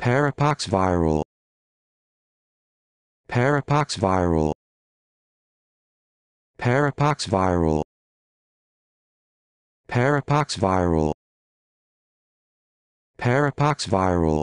Parapoxviral Parapoxviral Parapoxviral Parapoxviral Parapoxviral